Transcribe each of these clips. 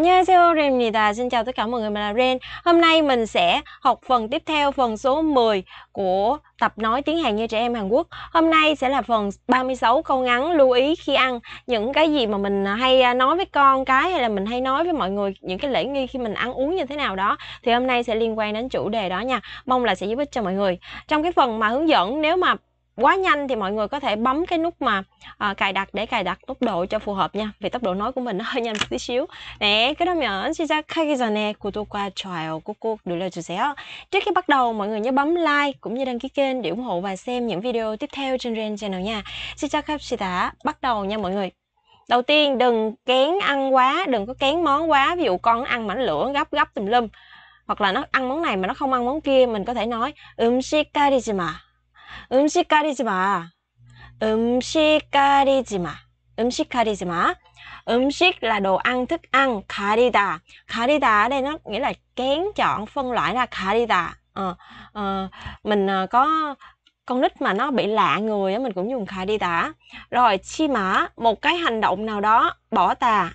안녕하세요, Ren입니다. Xin chào tất cả mọi người, mình là Ren. Hôm nay mình sẽ học phần tiếp theo, phần số 10 của tập nói tiếng Hàn như trẻ em Hàn Quốc. Hôm nay sẽ là phần 36 câu ngắn lưu ý khi ăn. Những cái gì mà mình hay à, nói với con cái hay là mình hay nói với mọi người những cái lễ nghi khi mình ăn uống như thế nào đó thì hôm nay sẽ liên quan đến chủ đề đó nha. Mong là sẽ giúp ích cho mọi người. Trong cái phần mà hướng dẫn nếu mà quá nhanh thì mọi người có thể bấm cái nút mà à, cài đặt để cài đặt tốc độ cho phù hợp nha vì tốc độ nói của mình nó hơi nhanh một tí xíu nè cái đó nhỏ. Xin chào mình 시작하기 전에 구독과 lời chia sẻ. trước khi bắt đầu mọi người nhớ bấm like cũng như đăng ký kênh để ủng hộ và xem những video tiếp theo trên Ren Channel nha Xin chào 시작합시다 bắt đầu nha mọi người đầu tiên đừng kén ăn quá đừng có kén món quá ví dụ con ăn mảnh lửa gấp gấp tùm lum hoặc là nó ăn món này mà nó không ăn món kia mình có thể nói 음식 음식 가리지 마. 음식 가리지 마. 음식 가리지 마. 음식 là đồ ăn, thức ăn. 가리다. 가리다 ở đây nó nghĩa là kén chọn, phân loại là 가리다. Ờ, ờ, mình ờ, có con nít mà nó bị lạ người mình cũng dùng 가리다. rồi chi mã một cái hành động nào đó bỏ tà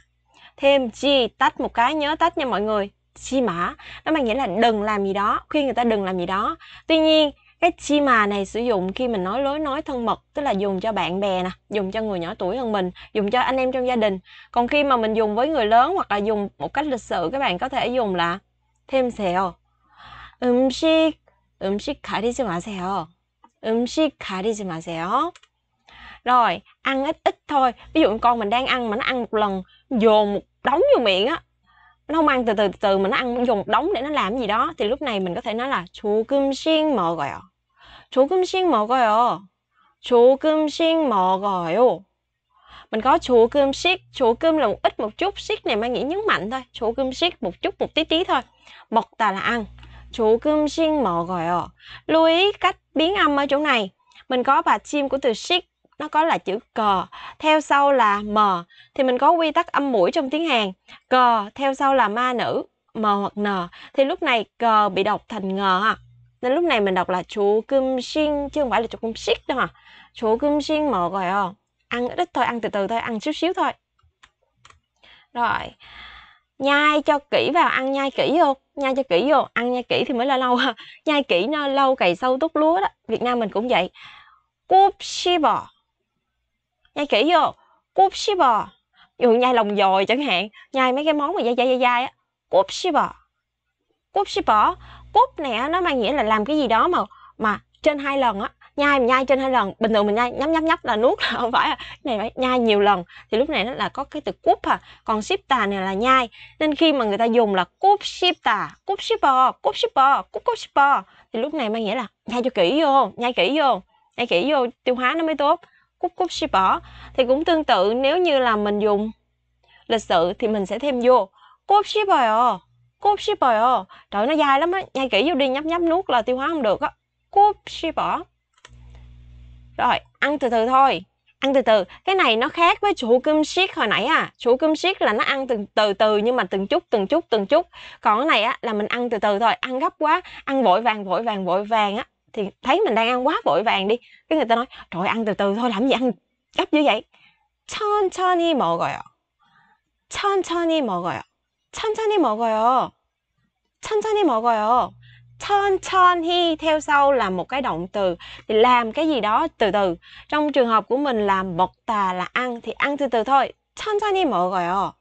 thêm chi tách một cái nhớ tách nha mọi người chi mã nó mang nghĩa là đừng làm gì đó khuyên người ta đừng làm gì đó tuy nhiên cái chi mà này sử dụng khi mình nói lối nói thân mật tức là dùng cho bạn bè nè dùng cho người nhỏ tuổi hơn mình dùng cho anh em trong gia đình còn khi mà mình dùng với người lớn hoặc là dùng một cách lịch sự các bạn có thể dùng là thêm đi xèo 음식 음식 가리지 마세요 음식 mà 마세요 rồi ăn ít ít thôi ví dụ con mình đang ăn mà nó ăn một lần dồn một đống vô miệng á nó không ăn từ từ từ, từ mà nó ăn dùng đống để nó làm gì đó thì lúc này mình có thể nói là chu cơm xiên mờ rồi ạ 조금씩 먹어요. 조금씩 먹어요. Mình có 조금씩, 조금 là một ít một chút, xích này mang nghĩa nhấn mạnh thôi. 조금씩 một chút, một tí tí thôi. Mọc tà là ăn. 조금씩 먹어요. Lưu ý cách biến âm ở chỗ này. Mình có bà chim của từ xích nó có là chữ g theo sau là m thì mình có quy tắc âm mũi trong tiếng Hàn g theo sau là ma nữ m hoặc n thì lúc này g bị đọc thành ngờ nên lúc này mình đọc là chú cơm sinh chứ không phải là chú cơm xích đâu mà chú cơm sinh mở rồi à. ăn ít thôi ăn từ từ thôi ăn xíu xíu thôi rồi nhai cho kỹ vào ăn nhai kỹ vô nhai cho kỹ vô ăn nhai kỹ thì mới là lâu nhai kỹ nó lâu cày sâu tốt lúa đó việt nam mình cũng vậy cúp xi bò nhai kỹ vô cúp xi bò dù nhai lòng dồi chẳng hạn nhai mấy cái món mà dai dai dai dai á cúp xi bò cúp xi bò cốt nè nó mang nghĩa là làm cái gì đó mà mà trên hai lần á nhai mình nhai trên hai lần bình thường mình nhai nhấp nhấp nhấp là nuốt là không phải à. này phải nhai nhiều lần thì lúc này nó là có cái từ cúp à còn ship sipta này là nhai nên khi mà người ta dùng là cúp ship sipta cúp shipper cúp shipper cúp cúp shipper thì lúc này mang nghĩa là nhai cho kỹ vô nhai kỹ vô nhai kỹ vô tiêu hóa nó mới tốt cúp cúp shipper thì cũng tương tự nếu như là mình dùng lịch sự thì mình sẽ thêm vô cúp shipper ship 곱씹어요. À? Trời nó dài lắm á, nhai kỹ vô đi nhấp nhấp nuốt là tiêu hóa không được á. ship 곱씹어. Rồi, ăn từ từ thôi. Ăn từ từ. Cái này nó khác với chủ kim siết hồi nãy à. Chủ kim siết là nó ăn từ từ từ nhưng mà từng chút từng chút từng chút. Còn cái này á là mình ăn từ từ thôi, ăn gấp quá, ăn vội vàng vội vàng vội vàng á thì thấy mình đang ăn quá vội vàng đi. Cái người ta nói, "Trời ăn từ từ thôi làm gì ăn gấp như vậy?" đi 천천히 먹어요. 천천히 먹어요. 천천히 먹어요. 천천히 먹어요. 천천히 theo sau là một cái động từ thì làm cái gì đó từ từ trong trường hợp của mình là tà là ăn thì ăn từ từ thôi 천천히 먹어요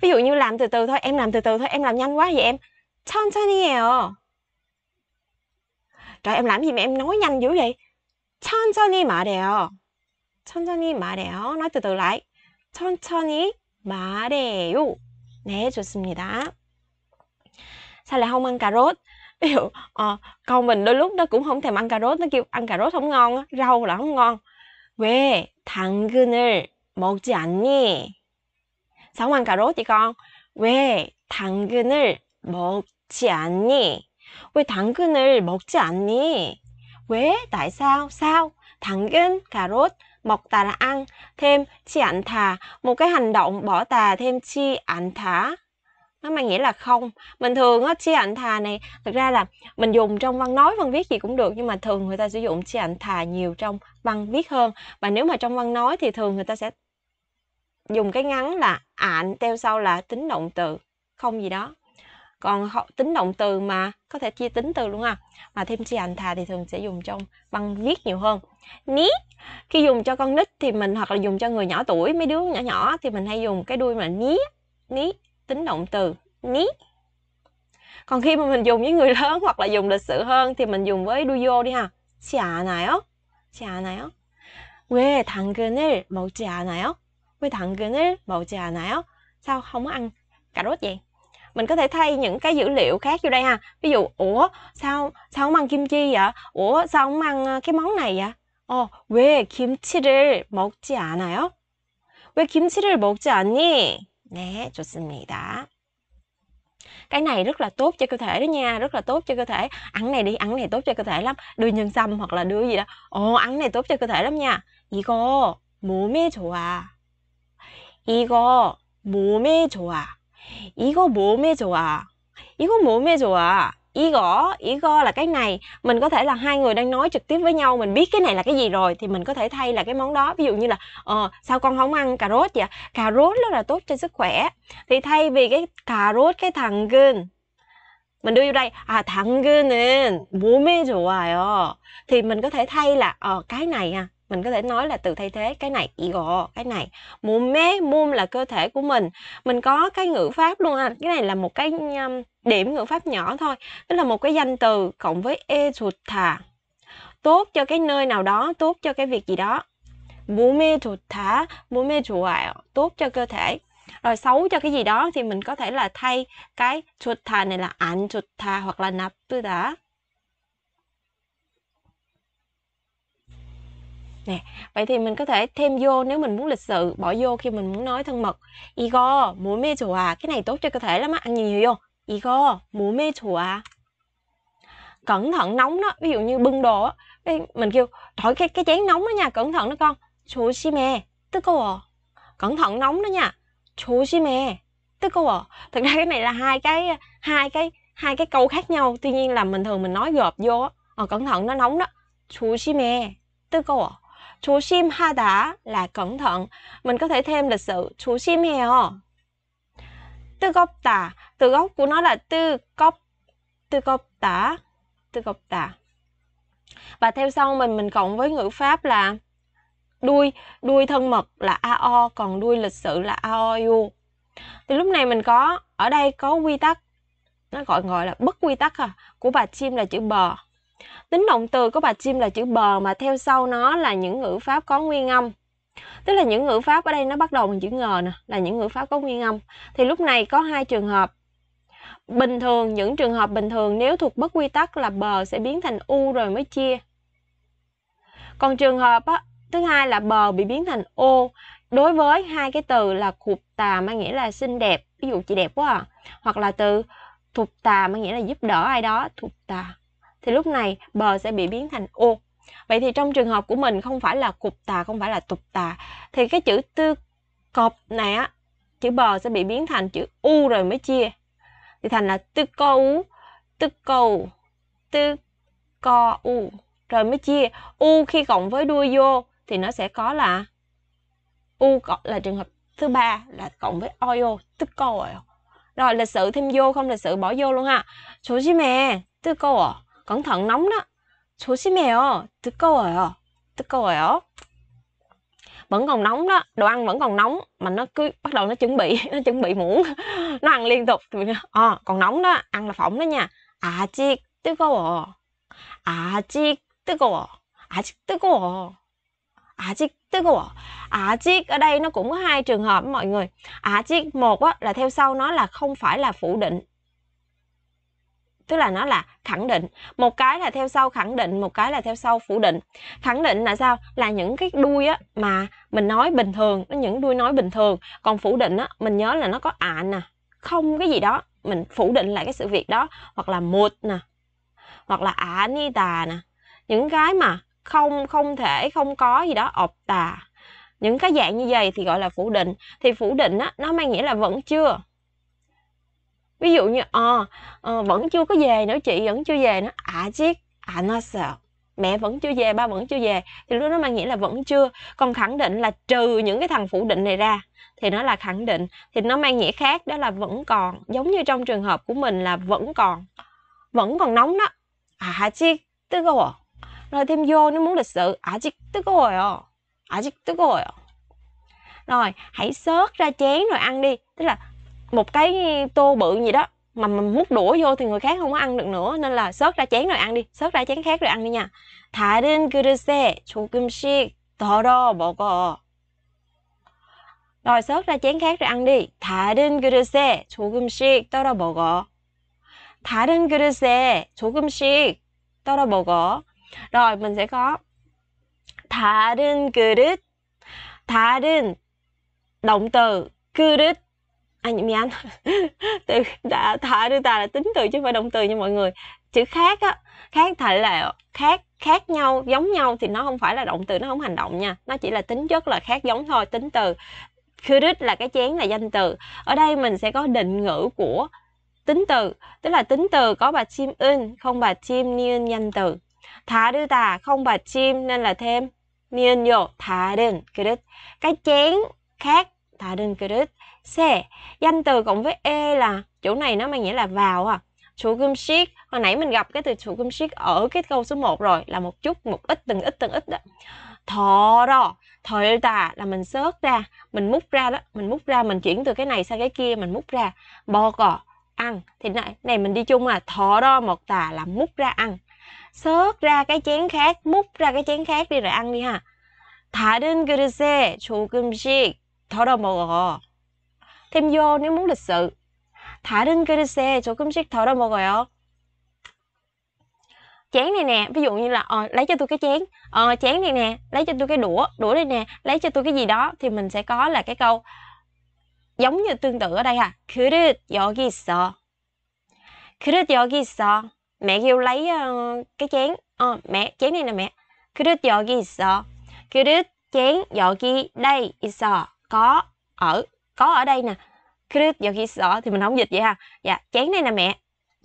ví dụ như làm từ từ thôi em làm từ từ thôi em làm nhanh quá vậy em 천천히 해요 trời em làm gì mà em nói nhanh dữ vậy 천천히 말해요 천천히 말해요 nói từ từ lại 천천히 말해요 네, 좋습니다. Sao lại không ăn cà rốt? Ví dụ, à, con mình đôi lúc nó cũng không thèm ăn cà rốt, nó kêu ăn cà rốt không ngon, rau là không ngon. 왜 당근을 먹지 않니? Sao ăn cà rốt vậy con? 왜 당근을 먹지 않니? 왜 당근을 먹지 않니? 왜? Tại sao? Sao? 당근, cà rốt một tà là ăn thêm chi ảnh thà một cái hành động bỏ tà thêm chi ảnh thà nó mang nghĩa là không bình thường á chi ảnh thà này thực ra là mình dùng trong văn nói văn viết gì cũng được nhưng mà thường người ta sử dụng chi ảnh thà nhiều trong văn viết hơn và nếu mà trong văn nói thì thường người ta sẽ dùng cái ngắn là ảnh theo sau là tính động từ không gì đó còn họ, tính động từ mà có thể chia tính từ luôn à mà thêm chi ảnh thà thì thường sẽ dùng trong văn viết nhiều hơn ní khi dùng cho con nít thì mình hoặc là dùng cho người nhỏ tuổi mấy đứa nhỏ nhỏ thì mình hay dùng cái đuôi mà ní ní tính động từ ní còn khi mà mình dùng với người lớn hoặc là dùng lịch sự hơn thì mình dùng với đuôi vô đi ha chả à này á chả à này á quê thằng 당근을 먹지 않아요? 왜 당근을 먹지 않아요? Sao không ăn cà rốt vậy? mình có thể thay những cái dữ liệu khác vô đây ha ví dụ ủa sao sao không ăn kim chi vậy ủa sao không ăn ờ, cái món này vậy 어, ờ, 왜 김치를 먹지 않아요? 왜 김치를 먹지 않니? 네, 좋습니다. Cái này rất là tốt cho cơ thể đó nha, rất là tốt cho cơ thể. Ăn này đi, ăn này tốt cho cơ thể lắm. Đưa nhân sâm hoặc là đưa gì đó. Ồ, ăn này tốt cho cơ thể lắm nha. 이거 몸에 좋아. 이거 몸에 좋아. 이거 몸에 좋아. 이거 몸에 좋아. 이거, 이거 là cái này. Mình có thể là hai người đang nói trực tiếp với nhau, mình biết cái này là cái gì rồi thì mình có thể thay là cái món đó. Ví dụ như là ờ sao con không ăn cà rốt vậy? Cà rốt rất là tốt cho sức khỏe. Thì thay vì cái cà rốt cái thằng gừng mình đưa vô đây à thằng 당근은 몸에 좋아요 thì mình có thể thay là ờ cái này à mình có thể nói là từ thay thế cái này ego cái này mum mé mum là cơ thể của mình mình có cái ngữ pháp luôn à cái này là một cái điểm ngữ pháp nhỏ thôi tức là một cái danh từ cộng với e thuộc thà tốt cho cái nơi nào đó tốt cho cái việc gì đó 몸에 좋다, 몸에 좋아요. tốt cho cơ thể. Rồi xấu cho cái gì đó thì mình có thể là thay cái chuột 좋다 này là ảnh chuột 좋다 hoặc là 나쁘다. nè vậy thì mình có thể thêm vô nếu mình muốn lịch sự bỏ vô khi mình muốn nói thân mật ego 이거 몸에 좋아 cái này tốt cho cơ thể lắm á ăn nhiều nhiều vô 이거 mê chùa à. cẩn thận nóng đó ví dụ như bưng đồ á mình kêu thổi cái cái chén nóng đó nha cẩn thận đó con si 조심해 뜨거워 cẩn thận nóng đó nha si 조심해 뜨거워 thực ra cái này là hai cái hai cái hai cái câu khác nhau tuy nhiên là mình thường mình nói gộp vô á à, cẩn thận nó nóng đó si 조심해 뜨거워 chú sim ha đá là cẩn thận. Mình có thể thêm lịch sự chú sim heo. Tư gốc tả, từ gốc của nó là tư gốc, tư gốc tả, tư gốc tả. Và theo sau mình mình cộng với ngữ pháp là đuôi, đuôi thân mật là AO, còn đuôi lịch sự là aoyu Thì lúc này mình có, ở đây có quy tắc, nó gọi gọi là bất quy tắc à, của bà chim là chữ bờ Tính động từ của bà chim là chữ bờ mà theo sau nó là những ngữ pháp có nguyên âm. Tức là những ngữ pháp ở đây nó bắt đầu bằng chữ ngờ nè, là những ngữ pháp có nguyên âm. Thì lúc này có hai trường hợp. Bình thường, những trường hợp bình thường nếu thuộc bất quy tắc là bờ sẽ biến thành u rồi mới chia. Còn trường hợp á, thứ hai là bờ bị biến thành ô đối với hai cái từ là khục tà mang nghĩa là xinh đẹp ví dụ chị đẹp quá à. hoặc là từ thục tà mang nghĩa là giúp đỡ ai đó thục tà thì lúc này bờ sẽ bị biến thành ô. Vậy thì trong trường hợp của mình không phải là cục tà, không phải là tục tà thì cái chữ tư cọp này á, chữ bờ sẽ bị biến thành chữ u rồi mới chia. Thì thành là tư câu, tư câu, tư co u rồi mới chia u khi cộng với đuôi vô thì nó sẽ có là u cộng là trường hợp thứ ba là cộng với oyo tức câu rồi rồi lịch sự thêm vô không lịch sự bỏ vô luôn ha số chứ mẹ tức câu à cẩn thận nóng đó. 조심해요. 뜨거워요. 뜨거워요. Vẫn còn nóng đó, đồ ăn vẫn còn nóng mà nó cứ bắt đầu nó chuẩn bị, nó chuẩn bị muỗng. nó ăn liên tục thì à, còn nóng đó, ăn là phỏng đó nha. 아직 뜨거워. 아직 뜨거워. 아직 뜨거워. 아직 뜨거워. 아직 ở đây nó cũng có hai trường hợp mọi người. 아직 một á, là theo sau nó là không phải là phủ định tức là nó là khẳng định một cái là theo sau khẳng định một cái là theo sau phủ định khẳng định là sao là những cái đuôi á mà mình nói bình thường những đuôi nói bình thường còn phủ định á mình nhớ là nó có ạ nè không cái gì đó mình phủ định lại cái sự việc đó hoặc là một nè hoặc là ni tà nè những cái mà không không thể không có gì đó ọp tà những cái dạng như vậy thì gọi là phủ định thì phủ định á nó mang nghĩa là vẫn chưa ví dụ như ờ à, uh, vẫn chưa có về nữa chị vẫn chưa về nữa à chiếc à nó sợ mẹ vẫn chưa về ba vẫn chưa về thì lúc đó mang nghĩa là vẫn chưa còn khẳng định là trừ những cái thằng phủ định này ra thì nó là khẳng định thì nó mang nghĩa khác đó là vẫn còn giống như trong trường hợp của mình là vẫn còn vẫn còn nóng đó à chiếc tức rồi rồi thêm vô nếu muốn lịch sự à chiếc tức rồi à, à chiếc tức rồi à. rồi hãy xớt ra chén rồi ăn đi tức là một cái tô bự gì đó mà mình múc đũa vô thì người khác không có ăn được nữa nên là xớt ra chén rồi ăn đi xớt ra chén khác rồi ăn đi nha thả 다른 그릇에 조금씩 덜어 먹어 rồi xớt ra chén khác rồi ăn đi thả 다른 그릇에 조금씩 떨어 먹어 다른 그릇에 조금씩 떨어 먹어 rồi mình sẽ có thả 다른 그릇 다른 động từ 그릇 à nhầm anh từ đã thả đưa ta là tính từ chứ không phải động từ nha mọi người chữ khác á khác thể là khác khác nhau giống nhau thì nó không phải là động từ nó không hành động nha nó chỉ là tính chất là khác giống thôi tính từ Kyrus là cái chén là danh từ ở đây mình sẽ có định ngữ của tính từ tức là tính từ có bà chim in không bà chim niên danh từ thả đưa ta không bà chim nên là thêm niên vô thả đền Kyrus cái chén khác thả đền Kyrus xe danh từ cộng với e là chỗ này nó mang nghĩa là vào à chủ 조금씩 hồi nãy mình gặp cái từ chủ 조금씩 ở cái câu số 1 rồi là một chút một ít từng ít từng ít đó thọ đó thời tà là mình sớt ra mình múc ra đó mình múc ra mình chuyển từ cái này sang cái kia mình múc ra bò cò ăn thì này này mình đi chung là thọ đo một tà là múc ra ăn sớt ra cái chén khác múc ra cái chén khác đi rồi ăn đi ha cơm 다른 그릇에 đo 덜어 먹어 thêm vô nếu muốn lịch sự. 다른 그릇에 조금씩 덜어 먹어요. Chén này nè, ví dụ như là ờ, lấy cho tôi cái chén, ờ, chén này nè, lấy cho tôi cái đũa, đũa đây nè, lấy cho tôi cái gì đó thì mình sẽ có là cái câu giống như tương tự ở đây ha. 그릇 여기 있어. 그릇 여기 있어. Mẹ kêu lấy uh, cái chén. Ờ, mẹ, chén này nè mẹ. 그릇 여기 있어. 그릇 chén 여기 đây 있어. Có ở có ở đây nè crit vào khi rõ thì mình không dịch vậy ha dạ chén đây nè mẹ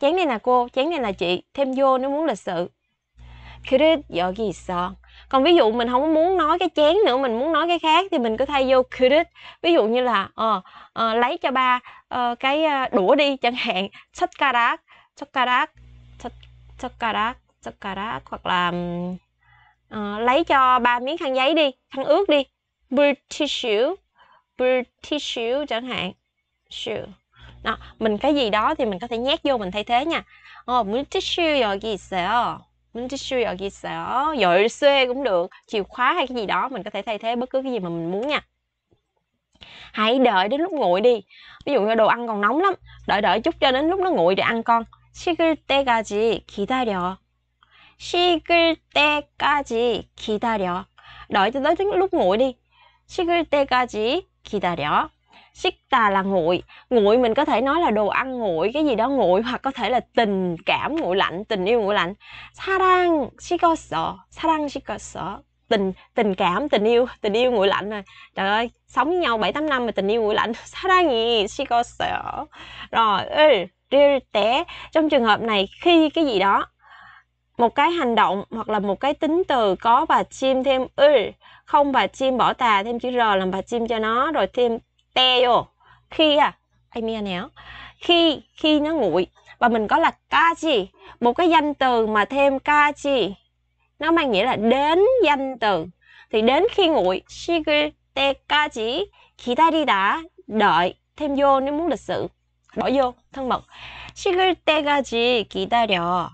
chén đây nè cô chén đây là chị thêm vô nếu muốn lịch sự crit vào khi rõ còn ví dụ mình không muốn nói cái chén nữa mình muốn nói cái khác thì mình cứ thay vô credit ví dụ như là uh, uh, lấy cho ba uh, cái uh, đũa đi chẳng hạn chakarak chakarak chakarak chakarak hoặc là uh, lấy cho ba miếng khăn giấy đi khăn ướt đi british British shoe chẳng hạn shoe đó mình cái gì đó thì mình có thể nhét vô mình thay thế nha ồ ờ, British shoe rồi gì sẽ British shoe rồi gì sẽ rồi c cũng được chìa khóa hay cái gì đó mình có thể thay thế bất cứ cái gì mà mình muốn nha hãy đợi đến lúc nguội đi ví dụ như đồ ăn còn nóng lắm đợi đợi chút cho đến lúc nó nguội để ăn con 식을 때까지 기다려 식을 때까지 기다려 đợi cho tới lúc nguội đi 식을 때까지 khi ta đó, 기다려. ta là nguội nguội mình có thể nói là đồ ăn nguội cái gì đó nguội hoặc có thể là tình cảm nguội lạnh tình yêu nguội lạnh 사랑 식었어 사랑 식었어 tình tình cảm tình yêu tình yêu nguội lạnh rồi trời ơi sống với nhau bảy tám năm mà tình yêu nguội lạnh 사랑이 식었어 rồi ơi ừ, té trong trường hợp này khi cái gì đó một cái hành động hoặc là một cái tính từ có và chim thêm ơi ừ, không bà chim bỏ tà thêm chữ r làm bà chim cho nó rồi thêm te vô khi à ai mia nẻo khi khi nó nguội và mình có là ca chi một cái danh từ mà thêm ca chi nó mang nghĩa là đến danh từ thì đến khi nguội shigure te ca chỉ khi ta đi đã đợi thêm vô nếu muốn lịch sự bỏ vô thân mật shigure te ca chỉ khi ta đợi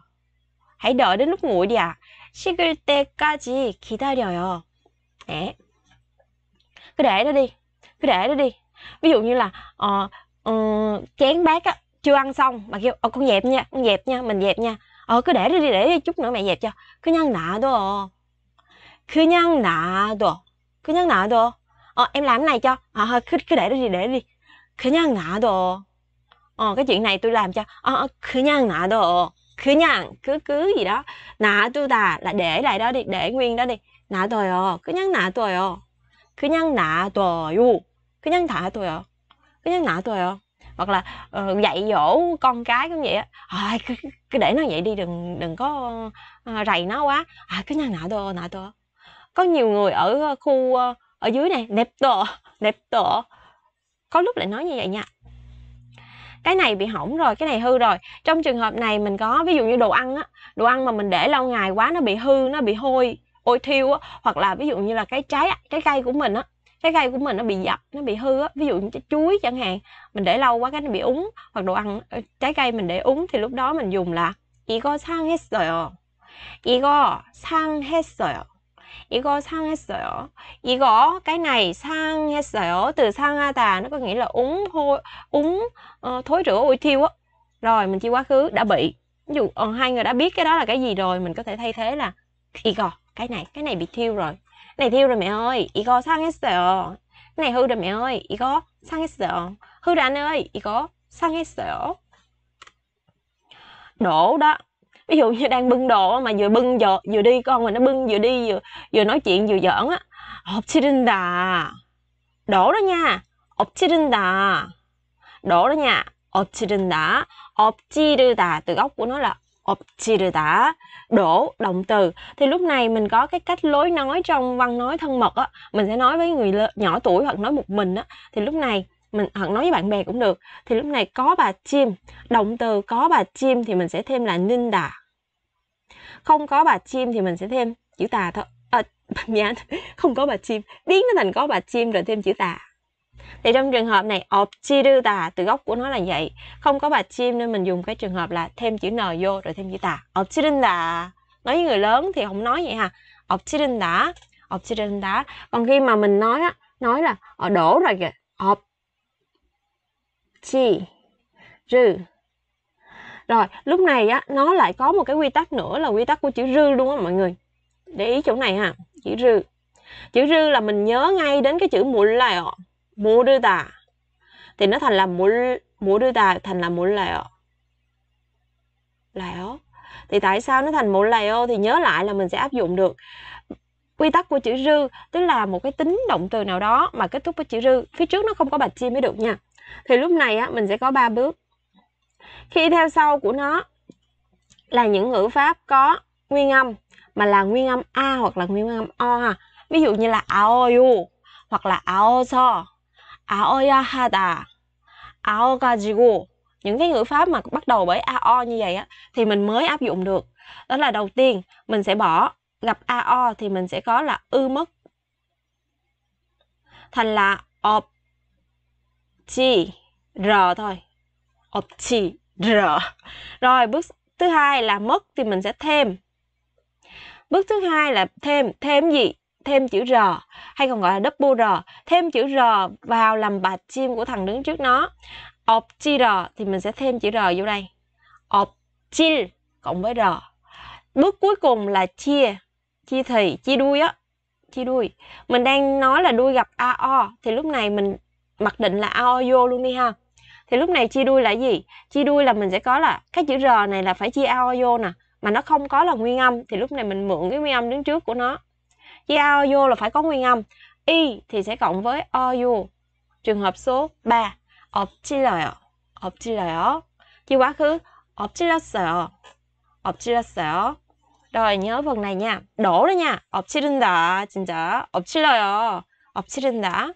hãy đợi đến lúc nguội đi ạ à. shigure te ca chỉ khi ta để cứ để đó đi cứ để đó đi ví dụ như là uh, uh, chén bát á chưa ăn xong mà kêu ờ, con dẹp nha con dẹp nha mình dẹp nha ờ cứ để đó đi để đi chút nữa mẹ dẹp cho cứ cứ nhăn nhăn 그냥 놔둬 cứ nhăn 그냥 놔둬 ờ em làm cái này cho ờ à, cứ cứ để đó đi để cứ nhăn 그냥 놔둬 ờ cái chuyện này tôi làm cho ờ, ờ cứ nhăn 놔둬 그냥 cứ nhăn cứ cứ gì đó tôi 놔두다 là để lại đó đi để nguyên đó đi 놔둬요. 그냥 놔둬요. 그냥 놔둬요. 그냥 놔둬요. 그냥 놔둬요. Hoặc là uh, dạy dỗ con cái cũng vậy á. À, cứ, cứ để nó vậy đi đừng đừng có uh, rầy nó quá. À cứ nhăn nạ đồ nạ đồ. Có nhiều người ở khu uh, ở dưới này nẹp đồ, nẹp đồ. Có lúc lại nói như vậy nha cái này bị hỏng rồi cái này hư rồi trong trường hợp này mình có ví dụ như đồ ăn á đồ ăn mà mình để lâu ngày quá nó bị hư nó bị hôi ôi thiêu á hoặc là ví dụ như là cái trái cái cây của mình á cái cây của mình nó bị dập nó bị hư á ví dụ như trái chuối chẳng hạn mình để lâu quá cái nó bị úng hoặc đồ ăn ờ, trái cây mình để úng thì lúc đó mình dùng là hết rồi 이거 상했어요 이거 상했어요 이거 상했어요 이거 cái này rồi từ sang a 상하다 nó có nghĩa là úng hôi úng uh, thối rửa ôi thiêu á rồi mình chia quá khứ đã bị ví dụ uh, hai người đã biết cái đó là cái gì rồi mình có thể thay thế là 이거 cái này cái này bị thiêu rồi này thiêu rồi mẹ ơi có sang hết cái này hư rồi mẹ ơi có sang hết 상했어요 hư rồi anh ơi có sang hết 상했어요 đổ đó ví dụ như đang bưng đồ mà vừa bưng vừa, vừa đi con mà nó bưng vừa đi vừa, vừa nói chuyện vừa giỡn á 엎치른다 đổ đó nha 엎치른다 đổ đó nha 엎치른다 엎치르다 từ gốc của nó là 엎지르다 đổ động từ thì lúc này mình có cái cách lối nói trong văn nói thân mật á mình sẽ nói với người nhỏ tuổi hoặc nói một mình á thì lúc này mình hoặc nói với bạn bè cũng được thì lúc này có bà chim động từ có bà chim thì mình sẽ thêm là ninh đà không có bà chim thì mình sẽ thêm chữ tà thôi à, dạ, không có bà chim biến nó thành có bà chim rồi thêm chữ tà thì trong trường hợp này obchiru từ gốc của nó là vậy không có bà chim nên mình dùng cái trường hợp là thêm chữ n vô rồi thêm chữ ta obchiru nói với người lớn thì không nói vậy ha obchiru tà còn khi mà mình nói á nói là ở ờ, đổ rồi kìa ob chi rư rồi lúc này á nó lại có một cái quy tắc nữa là quy tắc của chữ rư luôn á mọi người để ý chỗ này ha chữ rư chữ rư là mình nhớ ngay đến cái chữ mùi lèo 모르다 thì nó thành là mổ 모르다 thành là 몰라요 lẻo thì tại sao nó thành 몰라요 thì nhớ lại là mình sẽ áp dụng được quy tắc của chữ rư tức là một cái tính động từ nào đó mà kết thúc với chữ rư phía trước nó không có bạch chi mới được nha thì lúc này á, mình sẽ có ba bước khi theo sau của nó là những ngữ pháp có nguyên âm mà là nguyên âm a hoặc là nguyên âm o ha ví dụ như là aoyu hoặc là aoso 아어야 하다 아어가 지고 những cái ngữ pháp mà bắt đầu bởi ao như vậy á thì mình mới áp dụng được đó là đầu tiên mình sẽ bỏ gặp ao thì mình sẽ có là ư mất thành là ọp chi r thôi ọp chi r rồi bước thứ hai là mất thì mình sẽ thêm bước thứ hai là thêm thêm gì thêm chữ R hay còn gọi là double R thêm chữ R vào làm bà chim của thằng đứng trước nó obtira thì mình sẽ thêm chữ R vô đây obtil cộng với R bước cuối cùng là chia chia thì chia đuôi á chia đuôi mình đang nói là đuôi gặp AO thì lúc này mình mặc định là AO vô luôn đi ha thì lúc này chia đuôi là gì chia đuôi là mình sẽ có là cái chữ R này là phải chia AO vô nè mà nó không có là nguyên âm thì lúc này mình mượn cái nguyên âm đứng trước của nó với aoyo là phải có nguyên âm. Y thì sẽ cộng với oyo. Trường hợp số 3. 엎질러요. 엎질러요. Chứ quá khứ 엎질렀어요. 엎질렀어요. Rồi nhớ phần này nha. Đổ đó nha. 엎치른다. 진짜. 엎질러요. 엎치른다.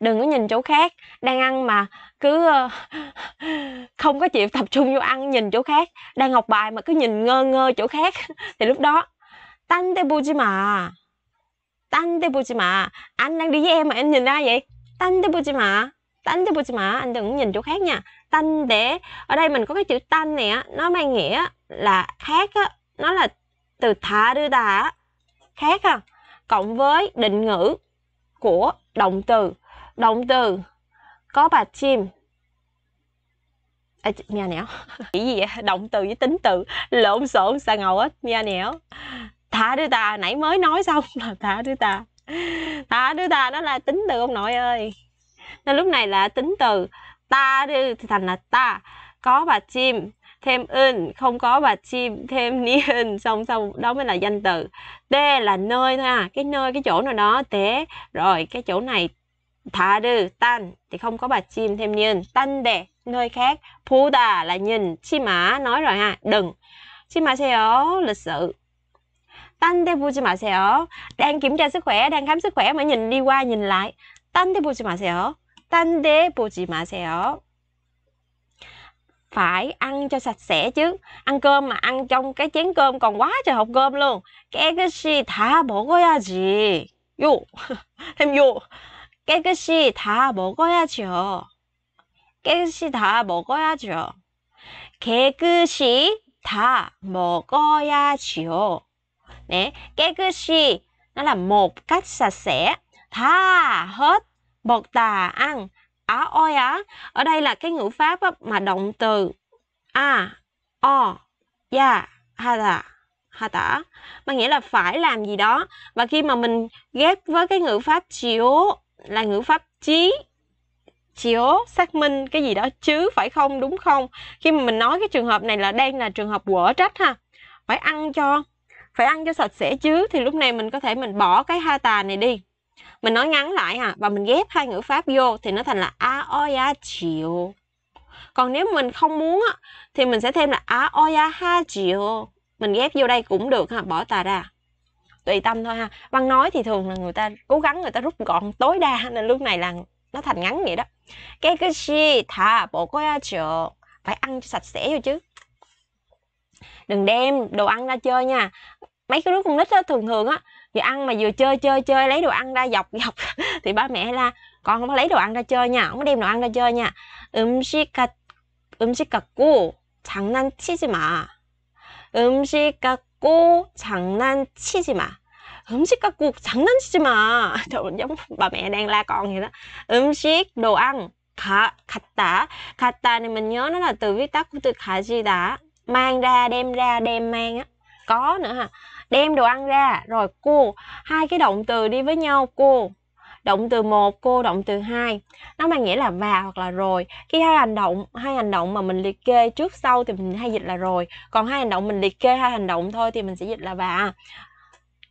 Đừng có nhìn chỗ khác đang ăn mà cứ ờ, không có chịu tập trung vô ăn nhìn chỗ khác đang học bài mà cứ nhìn ngơ ngơ chỗ khác thì lúc đó 딴데 보지 마. 딴데 보지 마. Anh đang đi với em mà anh nhìn ra vậy. 딴데 보지 마. 딴데 보지 마. Anh đừng nhìn chỗ khác nha. 딴 데. Ở đây mình có cái chữ 딴 này á. Nó mang nghĩa là khác á. Nó là từ thả đưa đà Khác ha. À. Cộng với định ngữ của động từ. Động từ có bà chim à, nhà nẻo cái gì vậy động từ với tính từ lộn xộn xà ngầu hết nha nẻo thả đứa ta nãy mới nói xong là thả đứa ta thả đứa ta đó là tính từ ông nội ơi nên lúc này là tính từ ta đi thì thành là ta có bà chim thêm in không có bà chim thêm ni in xong xong đó mới là danh từ d là nơi thôi à cái nơi cái chỗ nào đó té rồi cái chỗ này thả đư tan thì không có bà chim thêm nhìn tan đẻ nơi khác puta là nhìn chi mã nói rồi ha đừng chi mã xe lịch sự 딴데 mà 마세요. đang kiểm tra sức khỏe, đang khám sức khỏe mà nhìn đi qua nhìn lại. 딴데 보지 마세요. 딴데 mà 마세요. Phải ăn cho sạch sẽ chứ. Ăn cơm mà ăn trong cái chén cơm còn quá trời hộp cơm luôn. Cái cái 깨끗이 다 먹어야지. 요. thêm 요. 깨끗이 다 Cái cái gì 먹어야죠. 깨끗이 다 먹어야지요. 네, 깨끗이 nó là một cách sạch sẽ. Tha hết bột tà ăn á oi á. Ở đây là cái ngữ pháp á, mà động từ a o ya ha ta ha tả mà nghĩa là phải làm gì đó và khi mà mình ghép với cái ngữ pháp chiếu là ngữ pháp trí chiếu xác minh cái gì đó chứ phải không đúng không khi mà mình nói cái trường hợp này là đang là trường hợp quở trách ha phải ăn cho phải ăn cho sạch sẽ chứ thì lúc này mình có thể mình bỏ cái ha tà này đi mình nói ngắn lại à và mình ghép hai ngữ pháp vô thì nó thành là aoya chịu còn nếu mình không muốn thì mình sẽ thêm là aoya ha chịu mình ghép vô đây cũng được ha bỏ tà ra tùy tâm thôi ha văn nói thì thường là người ta cố gắng người ta rút gọn tối đa nên lúc này là nó thành ngắn vậy đó cái cái chi thà bộ có chợ phải ăn cho sạch sẽ vô chứ đừng đem đồ ăn ra chơi nha mấy cái đứa con nít đó thường thường á vừa ăn mà vừa chơi chơi chơi lấy đồ ăn ra dọc dọc thì ba mẹ la con không có lấy đồ ăn ra chơi nha không có đem đồ ăn ra chơi nha 음식 갖 음식 갖고 장난치지 마 음식 갖고 장난치지 마 음식 갖고 장난치지 마 trời giống bà mẹ đang la con vậy đó 음식 đồ ăn khá khạch tả khạch tả này mình nhớ nó là từ viết tắt của từ khả di đã mang ra đem ra đem mang á có nữa ha đem đồ ăn ra rồi cô hai cái động từ đi với nhau cô động từ một cô động từ hai nó mang nghĩa là vào hoặc là rồi khi hai hành động hai hành động mà mình liệt kê trước sau thì mình hay dịch là rồi còn hai hành động mình liệt kê hai hành động thôi thì mình sẽ dịch là và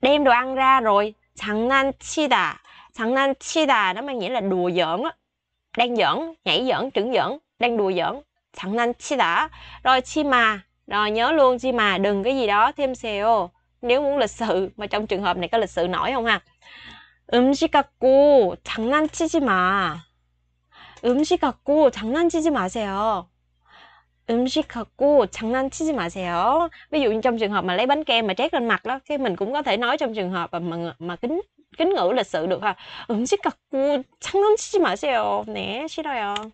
đem đồ ăn ra rồi 장난치다 장난치다 nó mang nghĩa là đùa giỡn á đang giỡn nhảy giỡn trứng giỡn đang đùa giỡn 장난치다 rồi chi mà rồi nhớ luôn chi mà đừng cái gì đó thêm seo. Nếu muốn lịch sự mà trong trường hợp này có lịch sự nổi không ha. mà 갖고 장난치지 마. 음식 cu 장난치지 năn chi 갖고 mà 마세요. Ví dụ như trong trường hợp mà lấy bánh kem mà trét lên mặt đó, thì mình cũng có thể nói trong trường hợp mà mà, mà kính kính ngữ lịch sự được ha. 음식 갖고 장난치지 마세요. 네, 싫어요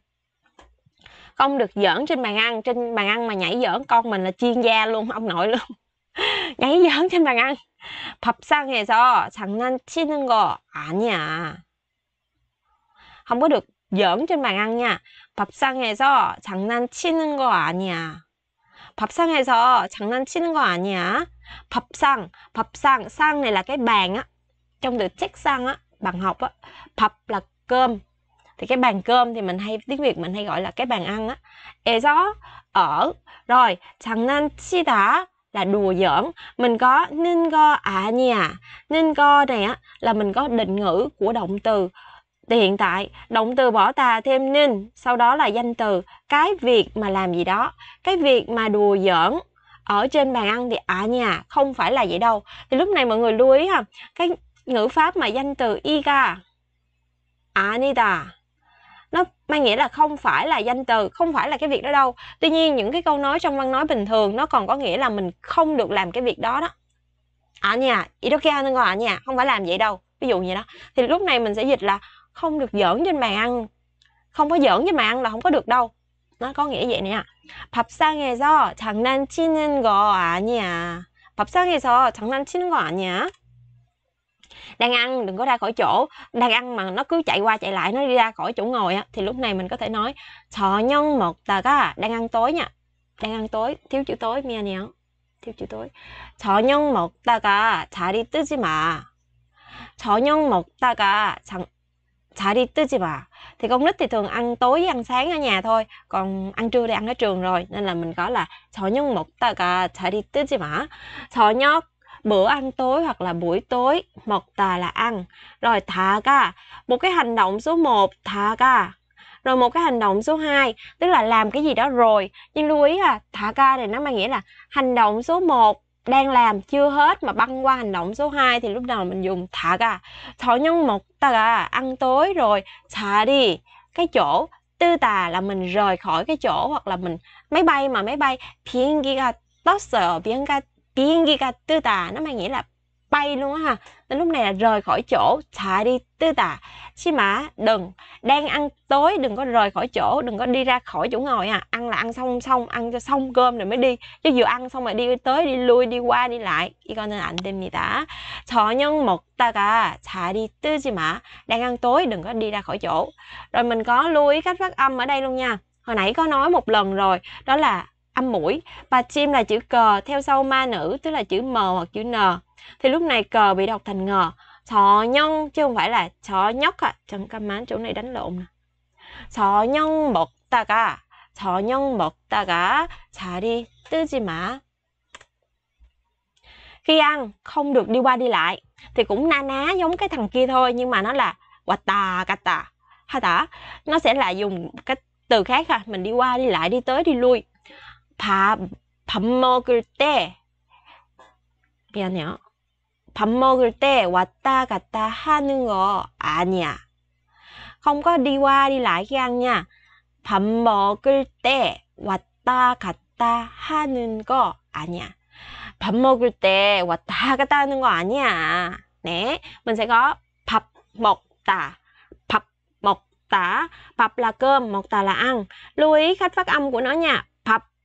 không được giỡn trên bàn ăn trên bàn ăn mà nhảy giỡn con mình là chuyên gia luôn ông nội luôn nhảy giỡn trên bàn ăn 밥상에서 장난치는 거 아니야 không có được giỡn trên bàn ăn nha 밥상에서 장난치는 거 아니야 밥상에서 장난치는 거 아니야 밥상 밥상 sang này là cái bàn á trong từ check sang á bàn học á bập là cơm thì cái bàn cơm thì mình hay tiếng Việt mình hay gọi là cái bàn ăn á e gió ở rồi chẳng nên chi đã là đùa giỡn mình có nên go à nhà nên go này á là mình có định ngữ của động từ thì hiện tại động từ bỏ tà thêm nên sau đó là danh từ cái việc mà làm gì đó cái việc mà đùa giỡn ở trên bàn ăn thì à nhà không phải là vậy đâu thì lúc này mọi người lưu ý ha cái ngữ pháp mà danh từ iga anita à nó mang nghĩa là không phải là danh từ không phải là cái việc đó đâu tuy nhiên những cái câu nói trong văn nói bình thường nó còn có nghĩa là mình không được làm cái việc đó đó ở nhà 이렇게 하는 거 아니야 không phải làm vậy đâu ví dụ như đó thì lúc này mình sẽ dịch là không được giỡn trên bàn ăn không có giỡn trên bàn ăn là không có được đâu nó có nghĩa vậy nè nghe nghe 장난치는 거 아니야 밥상에서 장난치는 거 아니야 đang ăn đừng có ra khỏi chỗ đang ăn mà nó cứ chạy qua chạy lại nó đi ra khỏi chỗ ngồi á thì lúc này mình có thể nói thọ nhân một tờ cá đang ăn tối nha đang ăn tối thiếu chữ tối mia nè thiếu chữ tối thọ nhân một tờ cả chả đi tư gì mà thọ nhân một tờ cả chẳng chả đi tư gì mà thì con nít thì thường ăn tối với ăn sáng ở nhà thôi còn ăn trưa thì ăn ở trường rồi nên là mình có là thọ nhân một tờ cả chả đi tư gì mà thọ nhóc bữa ăn tối hoặc là buổi tối một tà là ăn rồi thả ca một cái hành động số 1 thả ca rồi một cái hành động số 2 tức là làm cái gì đó rồi nhưng lưu ý là thả ca này nó mang nghĩa là hành động số 1 đang làm chưa hết mà băng qua hành động số 2 thì lúc đầu mình dùng thả ca thọ nhân một tà ca ăn tối rồi thả đi cái chỗ tư tà là mình rời khỏi cái chỗ hoặc là mình máy bay mà máy bay thiên kia 떴어요 비행가 비행기가 뜨다 nó mang nghĩa là bay luôn á ha nên lúc này là rời khỏi chỗ thả đi tư tà xí mã đừng đang ăn tối đừng có rời khỏi chỗ đừng có đi ra khỏi chỗ ngồi à ăn là ăn xong xong ăn cho xong cơm rồi mới đi chứ vừa ăn xong rồi đi tới đi lui đi qua đi lại gì nhân một ta cả 저녁 đi tư xí 마 đang ăn tối đừng có đi ra khỏi chỗ rồi mình có lưu ý cách phát âm ở đây luôn nha hồi nãy có nói một lần rồi đó là âm mũi và chim là chữ cờ theo sau ma nữ tức là chữ m hoặc chữ n thì lúc này cờ bị đọc thành ngờ sọ nhân chứ không phải là chó nhóc à chẳng cam mán chỗ này đánh lộn nè sọ nhân một ta cả sọ nhân một ta cả xả đi tư gì mà khi ăn không được đi qua đi lại thì cũng na ná giống cái thằng kia thôi nhưng mà nó là quạt tà cà tà ha tả nó sẽ là dùng cái từ khác ha mình đi qua đi lại đi tới đi lui 밥, 밥 먹을 때, 미안해요. 밥 먹을 때 왔다 갔다 하는 거 아니야. không có đi qua đi lại cái ăn nha. 밥 먹을 때 왔다 갔다 하는 거 아니야. 밥 먹을 때 왔다 갔다 하는 거 아니야. 네. Mình sẽ có 밥 먹다. 밥 먹다. 밥 là cơm, 먹다 là ăn. Lưu ý cách phát âm của nó nha.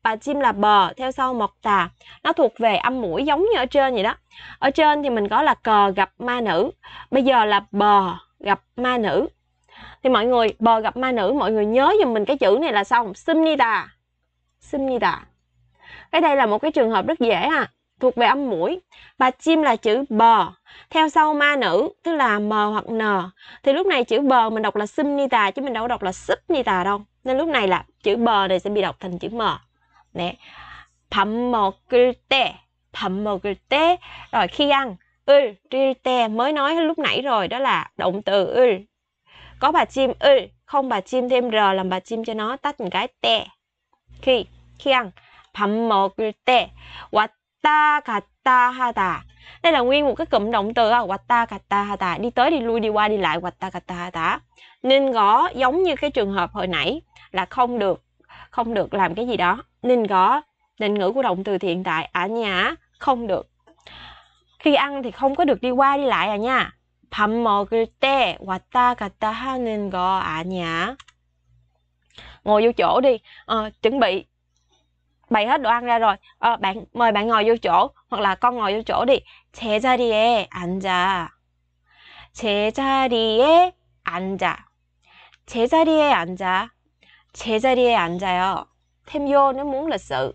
bà chim là bờ theo sau mật tà nó thuộc về âm mũi giống như ở trên vậy đó ở trên thì mình có là cờ gặp ma nữ bây giờ là bờ gặp ma nữ thì mọi người bờ gặp ma nữ mọi người nhớ giùm mình cái chữ này là xong simnida simnida cái đây là một cái trường hợp rất dễ à thuộc về âm mũi bà chim là chữ bờ theo sau ma nữ tức là m hoặc n thì lúc này chữ bờ mình đọc là simnita chứ mình đâu có đọc là sipnita đâu nên lúc này là chữ bờ này sẽ bị đọc thành chữ m 네. 밥 먹을 때, 밥 먹을 때, rồi khi ăn, 을, 릴 때, mới nói lúc nãy rồi, đó là động từ 을. Có bà chim 을, không bà chim thêm r làm bà chim cho nó tắt một cái te. Khi, khi ăn, 밥 먹을 때, 왔다 갔다 하다. Đây là nguyên một cái cụm động từ à, 왔다 갔다 하다, đi tới đi lui đi qua đi lại 왔다 갔다 하다. Nên gõ giống như cái trường hợp hồi nãy là không được không được làm cái gì đó nên có định ngữ của động từ hiện tại ở nhà không được khi ăn thì không có được đi qua đi lại à nha mò 먹을 wata 왔다 nên 하는 거 아니야. Ngồi vô chỗ đi, à, chuẩn bị bày hết đồ ăn ra rồi. À, bạn mời bạn ngồi vô chỗ hoặc là con ngồi vô chỗ đi. 제자리에 e, 앉아. 제자리에 e, 앉아. 제자리에 e, 앉아. 제자리에 앉아요. Thêm vô nếu muốn lịch sự.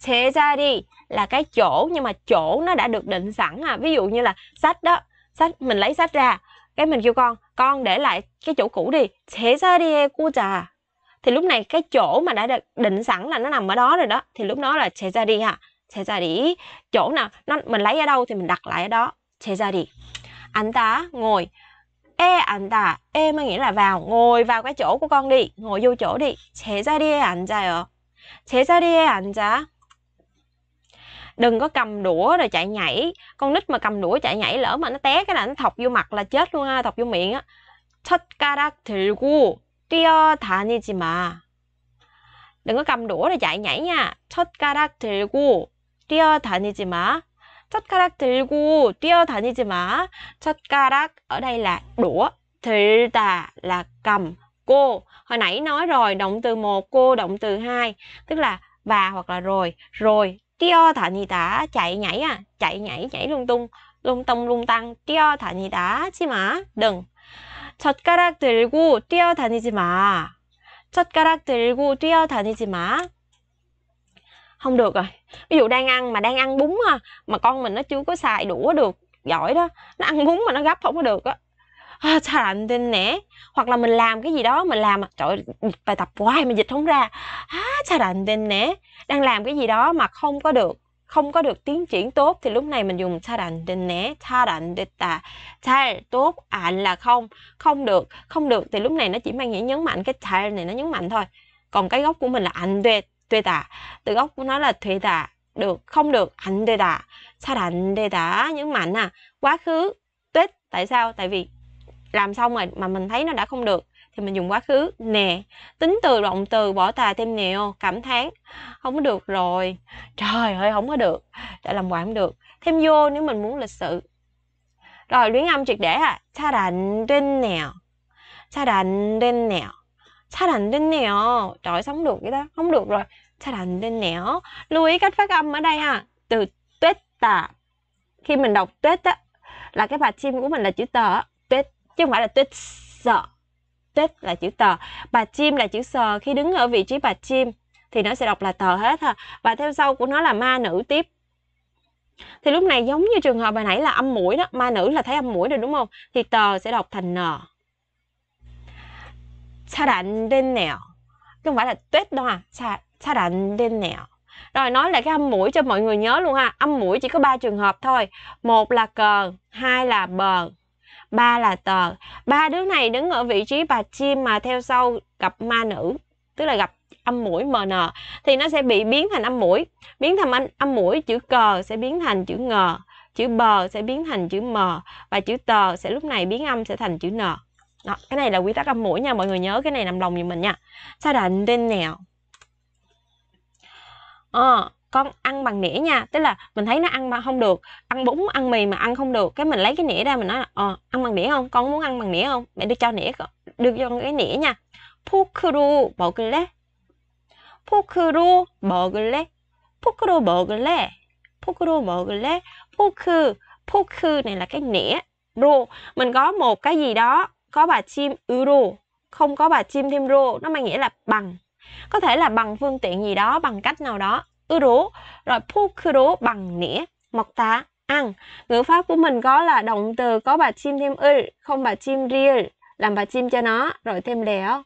제자리 là cái chỗ nhưng mà chỗ nó đã được định sẵn à. Ví dụ như là sách đó, sách mình lấy sách ra, cái mình kêu con, con để lại cái chỗ cũ đi. 제자리에 꽂아. Thì lúc này cái chỗ mà đã được định sẵn là nó nằm ở đó rồi đó. Thì lúc đó là 제자리 ha. 제자리 chỗ nào nó mình lấy ở đâu thì mình đặt lại ở đó. 제자리. Anh ta ngồi e ảnh tả e mà nghĩa là vào ngồi vào cái chỗ của con đi ngồi vô chỗ đi chế ra đi ảnh ra chế ra đi ảnh ra đừng có cầm đũa rồi chạy nhảy con nít mà cầm đũa chạy nhảy lỡ mà nó té cái là nó thọc vô mặt là chết luôn ha thọc vô miệng á 첫가락 들고 뛰어다니지 마 đừng có cầm đũa rồi chạy nhảy nha 첫가락 들고 뛰어다니지 마 ca gu, 젓가락 mà. 뛰어다니지 ca 젓가락 ở đây là đũa, 들다 là cầm, cô. Hồi nãy nói rồi, động từ một cô, động từ hai tức là và hoặc là rồi. Rồi, 뛰어 tả chạy nhảy à, chạy nhảy, nhảy lung tung, lung tung lung tăng, 뛰어 다니다 chứ mà, đừng. ca gu, 젓가락 들고 뛰어 다니지 마. 젓가락 들고 뛰어 다니지 mà. Không được rồi ví dụ đang ăn mà đang ăn bún à, mà con mình nó chưa có xài đũa được giỏi đó nó ăn bún mà nó gấp không có được á à, sao làm tin nè hoặc là mình làm cái gì đó mình làm trời bài tập quá mà dịch không ra à, sao làm tin nè đang làm cái gì đó mà không có được không có được tiến triển tốt thì lúc này mình dùng đành đành 잘안됐네 tà 잘 tốt ạn à, là không không được không được thì lúc này nó chỉ mang nghĩa nhấn mạnh cái 잘 này nó nhấn mạnh thôi còn cái gốc của mình là 안돼 thuê tả từ gốc của nó là thuê tả được không được hành đề tả sao là anh đề đà nhấn mạnh à quá khứ tuyết tại sao tại vì làm xong rồi mà mình thấy nó đã không được thì mình dùng quá khứ nè tính từ động từ bỏ tà thêm nèo cảm thán không có được rồi trời ơi không có được đã làm quản được thêm vô nếu mình muốn lịch sự rồi luyến âm triệt để à sa đành trên nèo sa đành trên nèo 잘안 됐네요. Trời sống được cái đó, không được rồi. 잘안 됐네요. Lưu ý cách phát âm ở đây ha. Từ tuyết tà. Khi mình đọc tuyết á, là cái bà chim của mình là chữ tờ. Tuyết, chứ không phải là tuyết sợ. Tuyết là chữ tờ. Bà chim là chữ sờ. Khi đứng ở vị trí bà chim thì nó sẽ đọc là tờ hết ha. Và theo sau của nó là ma nữ tiếp. Thì lúc này giống như trường hợp bài nãy là âm mũi đó. Ma nữ là thấy âm mũi rồi đúng không? Thì tờ sẽ đọc thành n 잘안 됐네요. Không phải là tuyết đâu à, 잘안 됐네요. Rồi nói lại cái âm mũi cho mọi người nhớ luôn ha. Âm mũi chỉ có 3 trường hợp thôi. Một là cờ, hai là bờ, ba là tờ. Ba đứa này đứng ở vị trí bà chim mà theo sau gặp ma nữ, tức là gặp âm mũi MN thì nó sẽ bị biến thành âm mũi. Biến thành âm, âm mũi chữ cờ sẽ biến thành chữ ngờ, chữ bờ sẽ biến thành chữ m và chữ tờ sẽ lúc này biến âm sẽ thành chữ n. Đó, cái này là quy tắc âm mũi nha, mọi người nhớ cái này nằm lòng giùm mình nha. Sao đành tên nào? Ờ, con ăn bằng nĩa nha, tức là mình thấy nó ăn mà không được, ăn bún, ăn mì mà ăn không được, cái mình lấy cái nĩa ra mình nói là ờ, ăn bằng nĩa không? Con muốn ăn bằng nĩa không? Mẹ đưa cho nĩa, đưa cho cái nĩa nha. 포크로 먹을래? 포크로 먹을래? 포크로 먹을래? 포크로 먹을래? 포크, 포크 này là cái nĩa. Rô, mình có một cái gì đó có bà chim euro không có bà chim thêm rô nó mang nghĩa là bằng có thể là bằng phương tiện gì đó bằng cách nào đó euro rồi pokuro bằng nĩa mọc tá ăn ngữ pháp của mình có là động từ có bà chim thêm ư không bà chim real làm bà chim cho nó rồi thêm lẻo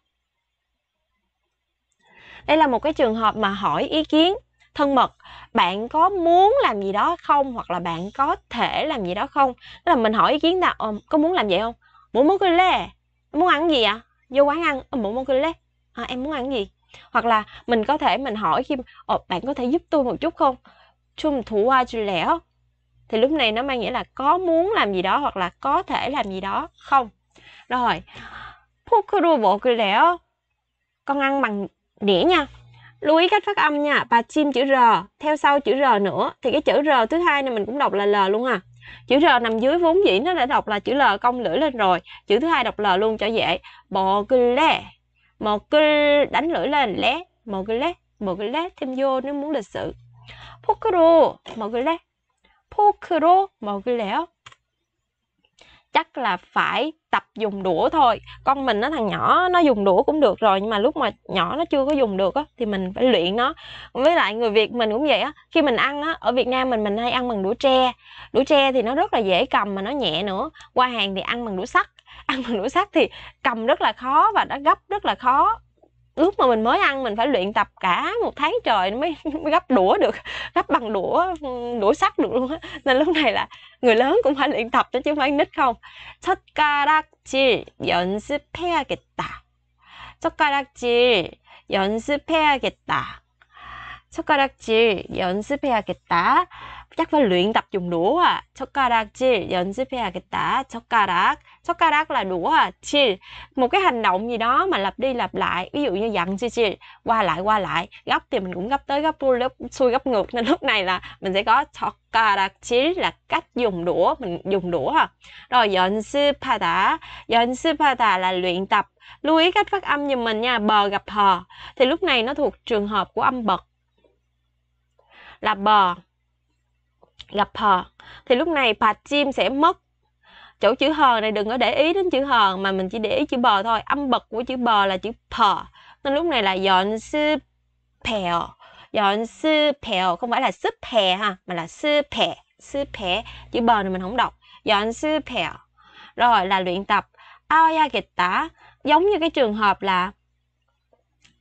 đây là một cái trường hợp mà hỏi ý kiến thân mật bạn có muốn làm gì đó không hoặc là bạn có thể làm gì đó không tức là mình hỏi ý kiến là có muốn làm vậy không muốn mokkule muốn ăn gì ạ à? vô quán ăn muốn mokkule à, em muốn ăn gì hoặc là mình có thể mình hỏi khi Ồ, ờ, bạn có thể giúp tôi một chút không chung thủ qua chuyện lẻ thì lúc này nó mang nghĩa là có muốn làm gì đó hoặc là có thể làm gì đó không rồi pokuru bộ cười lẻ con ăn bằng đĩa nha lưu ý cách phát âm nha và chim chữ r theo sau chữ r nữa thì cái chữ r thứ hai này mình cũng đọc là l luôn à chữ r nằm dưới vốn dĩ nó đã đọc là chữ l cong lưỡi lên rồi chữ thứ hai đọc l luôn cho dễ bò cứ lê một cứ đánh lưỡi lên lé một lê lé một cái thêm vô nếu muốn lịch sự 포크로 먹을래? 포크로 먹을래요? chắc là phải tập dùng đũa thôi con mình nó thằng nhỏ nó dùng đũa cũng được rồi nhưng mà lúc mà nhỏ nó chưa có dùng được á thì mình phải luyện nó với lại người việt mình cũng vậy á khi mình ăn á ở việt nam mình mình hay ăn bằng đũa tre đũa tre thì nó rất là dễ cầm mà nó nhẹ nữa qua hàng thì ăn bằng đũa sắt ăn bằng đũa sắt thì cầm rất là khó và nó gấp rất là khó lúc mà mình mới ăn mình phải luyện tập cả một tháng trời mới, mới gấp đũa được gấp bằng đũa đũa sắt được luôn á nên lúc này là người lớn cũng phải luyện tập chứ không phải nít không 젓가락질 연습해야겠다 젓가락질 연습해야겠다 젓가락질 연습해야겠다 chắc phải luyện tập dùng đũa à chất ca chất ca 젓가락 tokarak là đũa à, chì, một cái hành động gì đó mà lặp đi lặp lại ví dụ như dặn chì chì, qua lại qua lại gấp thì mình cũng gấp tới gấp luôn, gấp xuôi gấp ngược nên lúc này là mình sẽ có tokarak chì là cách dùng đũa mình dùng đũa à. rồi 연습하다 연습하다 là luyện tập lưu ý cách phát âm giùm mình nha bờ gặp hờ thì lúc này nó thuộc trường hợp của âm bật là bờ gặp hờ thì lúc này bà chim sẽ mất chỗ chữ hờ này đừng có để ý đến chữ hờ mà mình chỉ để ý chữ bờ thôi âm bật của chữ bờ là chữ pờ nên lúc này là dọn sư pèo dọn sư pèo không phải là sư pè ha mà là sư pè sư pè chữ bờ này mình không đọc dọn sư pèo rồi là luyện tập aoya tả giống như cái trường hợp là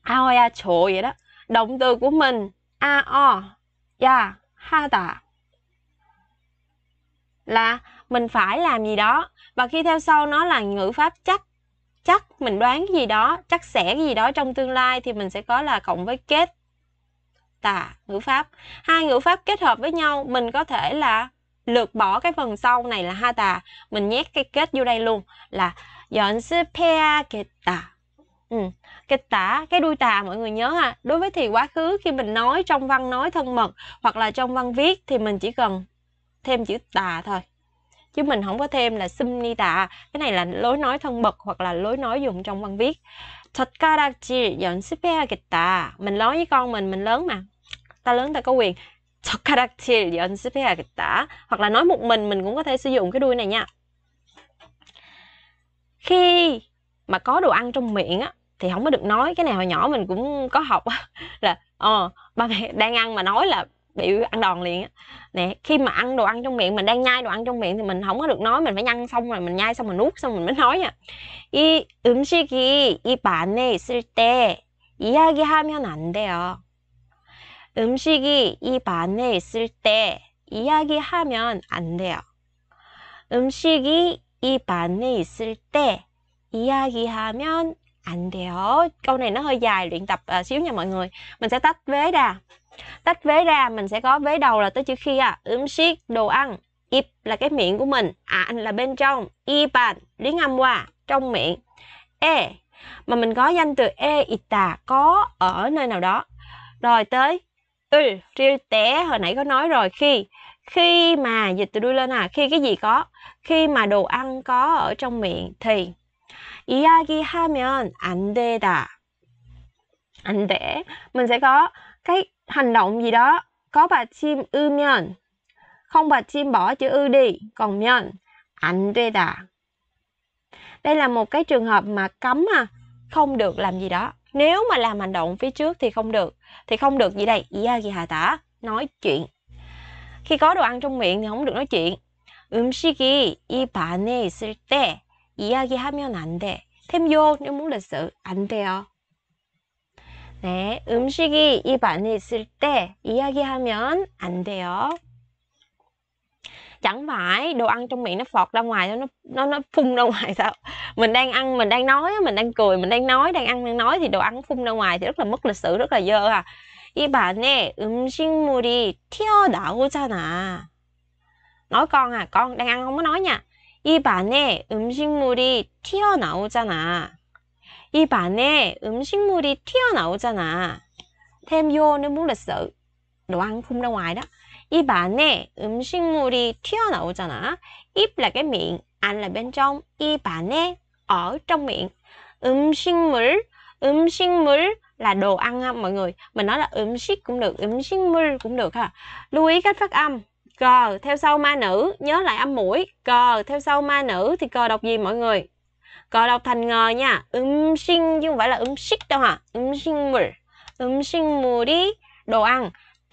aoya chỗ vậy đó động từ của mình a o ya hada là mình phải làm gì đó và khi theo sau nó là ngữ pháp chắc chắc mình đoán cái gì đó chắc sẽ cái gì đó trong tương lai thì mình sẽ có là cộng với kết tà ngữ pháp hai ngữ pháp kết hợp với nhau mình có thể là lược bỏ cái phần sau này là ha tà mình nhét cái kết vô đây luôn là dọn sư pea kết tà ừ. cái tả cái đuôi tà mọi người nhớ ha đối với thì quá khứ khi mình nói trong văn nói thân mật hoặc là trong văn viết thì mình chỉ cần thêm chữ tà thôi chứ mình không có thêm là sumnita cái này là lối nói thân mật hoặc là lối nói dùng trong văn viết 젓가락질 연습해야겠다 mình nói với con mình mình lớn mà ta lớn ta có quyền 젓가락질 연습해야겠다 hoặc là nói một mình mình cũng có thể sử dụng cái đuôi này nha khi mà có đồ ăn trong miệng á thì không có được nói cái này hồi nhỏ mình cũng có học là ờ ba mẹ đang ăn mà nói là bị ăn đòn liền á nè khi mà ăn đồ ăn trong miệng mình đang nhai đồ ăn trong miệng thì mình không có được nói mình phải nhăn xong rồi mình nhai xong mình nuốt xong mình mới nói nha 이 음식이 입 안에 있을 때 이야기하면 안 돼요 음식이 입 안에 있을 때 이야기하면 안 돼요 음식이 입 안에 있을 때 이야기하면 anh đéo câu này nó hơi dài luyện tập à, xíu nha mọi người mình sẽ tách vế ra tách vế ra mình sẽ có vế đầu là tới chữ khi à ướm siết đồ ăn ip là cái miệng của mình à anh là bên trong i bàn liếng âm qua trong miệng e mà mình có danh từ e ita có ở nơi nào đó rồi tới ư ừ, riêu té hồi nãy có nói rồi khi khi mà dịch từ đuôi lên à khi cái gì có khi mà đồ ăn có ở trong miệng thì 이야기하면 안 되다. 안 돼. Mình cái hành động gì đó có bà chim ư mion. Không bà chim bỏ chữ ư đi, còn mion. 안 되다. Đây là một cái trường hợp mà cấm à, không được làm gì đó. Nếu mà làm hành động phía trước thì không được. Thì không được gì đây? 이야기하다. Nói chuyện. Khi có đồ ăn trong miệng thì không được nói chuyện. 음식이 이 반에 있을 때 이야기하면 안 돼. 템요, 몰랐어. 안 돼요. 네, 음식이 입 안에 있을 때 이야기하면 안 돼요. chẳng phải đồ ăn trong miệng nó phọt ra ngoài nó nó nó phun ra ngoài sao mình đang ăn mình đang nói mình đang cười mình đang nói đang ăn đang nói thì đồ ăn phun ra ngoài thì rất là mất lịch sử rất là dơ à 이 반에 음식물이 튀어나오잖아 nói con à con đang ăn không có nói nha 입 안에 음식물이 튀어나오잖아. 입 안에 음식물이 튀어나오잖아. thêm vô nó muốn là sự đồ ăn phun ra ngoài đó. 입 안에 음식물이 튀어나오잖아. 입 là cái miệng, ăn là bên trong. 입 안에 ở trong miệng. 음식물, 음식물 là đồ ăn ha mọi người. Mình nói là ấm x í cũng được, ấm xích 음식물 cũng được ha. Lưu ý cách phát âm. cờ theo sau ma nữ, nhớ lại âm mũi, cờ theo sau ma nữ thì cờ đọc gì mọi người? cờ đọc thành ngờ nha, um sinh chứ không phải là um xích đâu hả? Um sinh mùi, um sinh mùi đi, đồ ăn,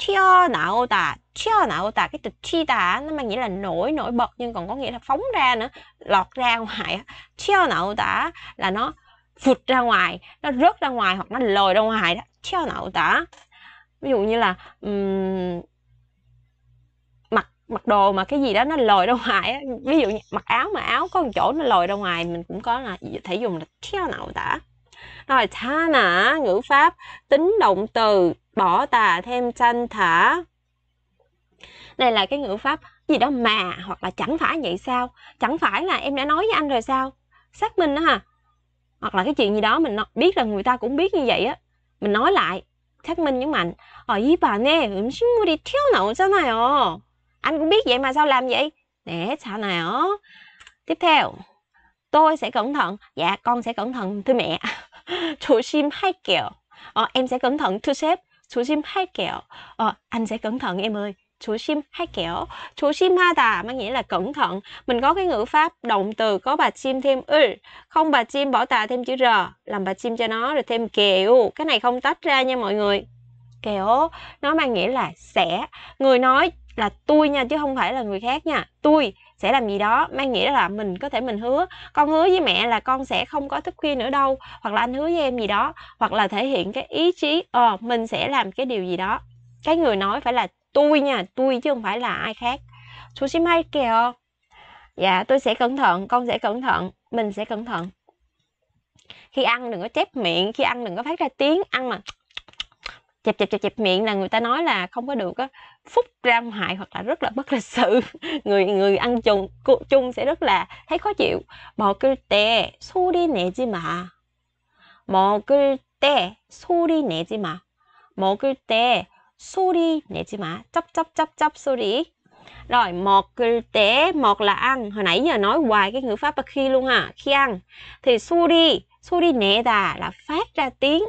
theo nào ta, theo nào ta, cái từ thi ta nó mang nghĩa là nổi, nổi bật nhưng còn có nghĩa là phóng ra nữa, lọt ra ngoài, theo nào ta là nó phụt ra ngoài, nó rớt ra ngoài hoặc nó lồi ra ngoài đó, theo nào ta. Ví dụ như là um, mặc đồ mà cái gì đó nó lồi ra ngoài á ví dụ như mặc áo mà áo có một chỗ nó lồi ra ngoài mình cũng có là thể dùng là theo nào tả rồi tha nã ngữ pháp tính động từ bỏ tà thêm tranh thả này là cái ngữ pháp gì đó mà hoặc là chẳng phải vậy sao chẳng phải là em đã nói với anh rồi sao xác minh đó ha hoặc là cái chuyện gì đó mình biết là người ta cũng biết như vậy á mình nói lại xác minh những mạnh ở ý bà nè, 我们是目的跳楼真的哟。anh cũng biết vậy mà sao làm vậy nè sao nào tiếp theo tôi sẽ cẩn thận dạ con sẽ cẩn thận thưa mẹ chú sim hai kẹo ờ, em sẽ cẩn thận thưa sếp chú sim hai kẹo ờ, anh sẽ cẩn thận em ơi chú sim hai kẹo chú sim ha tà mang nghĩa là cẩn thận mình có cái ngữ pháp động từ có bà chim thêm ư không bà chim bỏ tà thêm chữ r làm bà chim cho nó rồi thêm kẹo cái này không tách ra nha mọi người kẹo nó mang nghĩa là sẽ người nói là tôi nha chứ không phải là người khác nha tôi sẽ làm gì đó mang nghĩa là mình có thể mình hứa con hứa với mẹ là con sẽ không có thức khuya nữa đâu hoặc là anh hứa với em gì đó hoặc là thể hiện cái ý chí ờ mình sẽ làm cái điều gì đó cái người nói phải là tôi nha tôi chứ không phải là ai khác chú hay kìa dạ tôi sẽ cẩn thận con sẽ cẩn thận mình sẽ cẩn thận khi ăn đừng có chép miệng khi ăn đừng có phát ra tiếng ăn mà chẹp chẹp chẹp chẹp miệng là người ta nói là không có được á phúc ra hại hoặc là rất là bất lịch sự người người ăn chung chung sẽ rất là thấy khó chịu 먹을 때 소리 내지 마 먹을 때 소리 내지 마 먹을 때 소리 내지 마 chắp chắp chắp chắp 소리 rồi một tế một là ăn hồi nãy giờ nói hoài cái ngữ pháp là khi luôn ha khi ăn thì suri suri nè đà là phát ra tiếng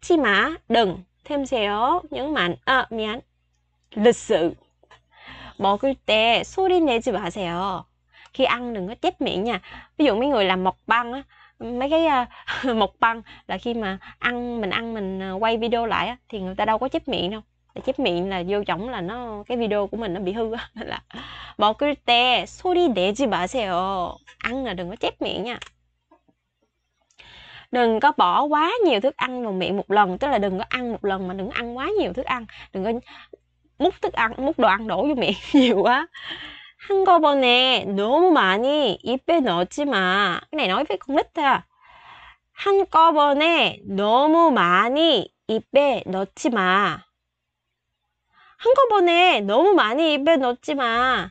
chi mà đừng thêm 냄새요. 영만 아 미안. lịch sự 먹을 때 소리 내지 마세요. Khi ăn đừng có chép miệng nha. Ví dụ mấy người làm mộc băng á, mấy cái uh, mộc băng là khi mà ăn mình ăn mình ờ, quay video lại á, thì người ta đâu có chép miệng đâu. để chép miệng là vô trọng là nó cái video của mình nó bị hư là á. là 먹을 때 소리 내지 마세요. Ăn là đừng có chép miệng nha đừng có bỏ quá nhiều thức ăn vào miệng một lần tức là đừng có ăn một lần mà đừng ăn quá nhiều thức ăn đừng có múc thức ăn múc đồ ăn đổ vô miệng nhiều quá 한꺼번에 너무 많이 입에 넣지 마. cái này nói với 한꺼번에 너무 많이 입에 넣지 마. 한꺼번에 너무 많이 입에 넣지 마